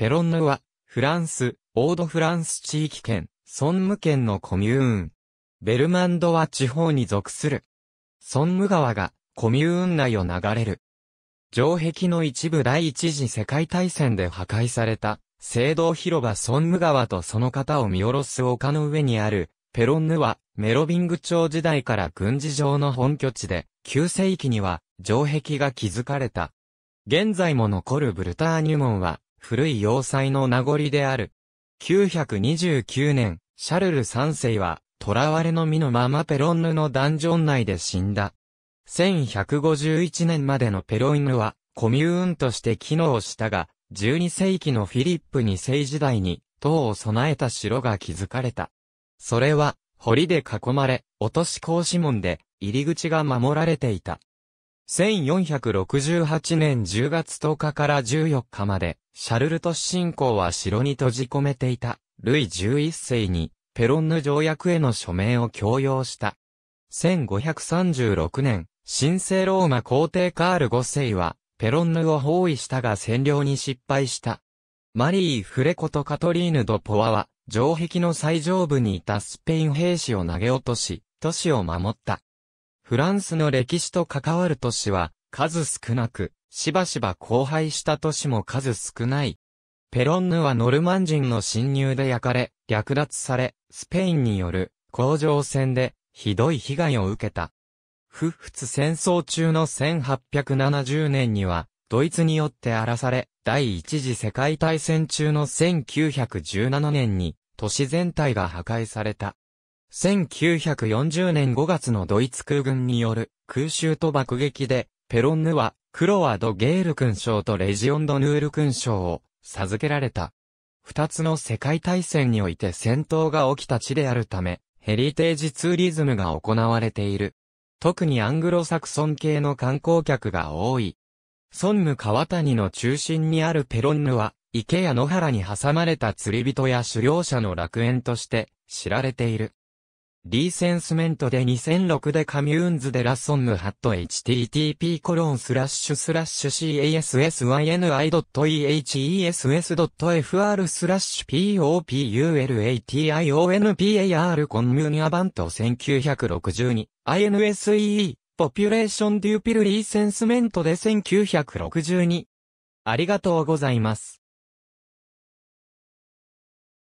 ペロンヌは、フランス、オードフランス地域圏、ソンム県のコミューン。ベルマンドは地方に属する。ソンム川が、コミューン内を流れる。城壁の一部第一次世界大戦で破壊された、聖堂広場ソンム川とその方を見下ろす丘の上にある、ペロンヌは、メロビング朝時代から軍事上の本拠地で、9世紀には、城壁が築かれた。現在も残るブルターニュ門は、古い要塞の名残である。929年、シャルル3世は、囚われの身のままペロンヌのダンジョン内で死んだ。1151年までのペロンヌは、コミューンとして機能したが、12世紀のフィリップ2世時代に、塔を備えた城が築かれた。それは、堀で囲まれ、落とし格子門で、入り口が守られていた。1468年10月10日から14日まで、シャルルトス信仰は城に閉じ込めていた、ルイ11世に、ペロンヌ条約への署名を強要した。1536年、神聖ローマ皇帝カール5世は、ペロンヌを包囲したが占領に失敗した。マリー・フレコとカトリーヌ・ド・ポワは、城壁の最上部にいたスペイン兵士を投げ落とし、都市を守った。フランスの歴史と関わる都市は数少なく、しばしば荒廃した都市も数少ない。ペロンヌはノルマン人の侵入で焼かれ、略奪され、スペインによる工場戦でひどい被害を受けた。フフツ戦争中の1870年には、ドイツによって荒らされ、第一次世界大戦中の1917年に、都市全体が破壊された。1940年5月のドイツ空軍による空襲と爆撃で、ペロンヌは、クロワ・ド・ゲール勲章とレジオン・ド・ヌール勲章を授けられた。二つの世界大戦において戦闘が起きた地であるため、ヘリテージツーリズムが行われている。特にアングロサクソン系の観光客が多い。孫武川谷の中心にあるペロンヌは、池や野原に挟まれた釣り人や狩猟者の楽園として知られている。リーセンスメントで2006でカミューンズでラソンムハット http コロンスラッシュスラッシュ casyni.ehess.fr スラッシュ populationpar コンミュニアバント1962 insee ポピュレーションデューピルリーセンスメントで1962ありがとうございます。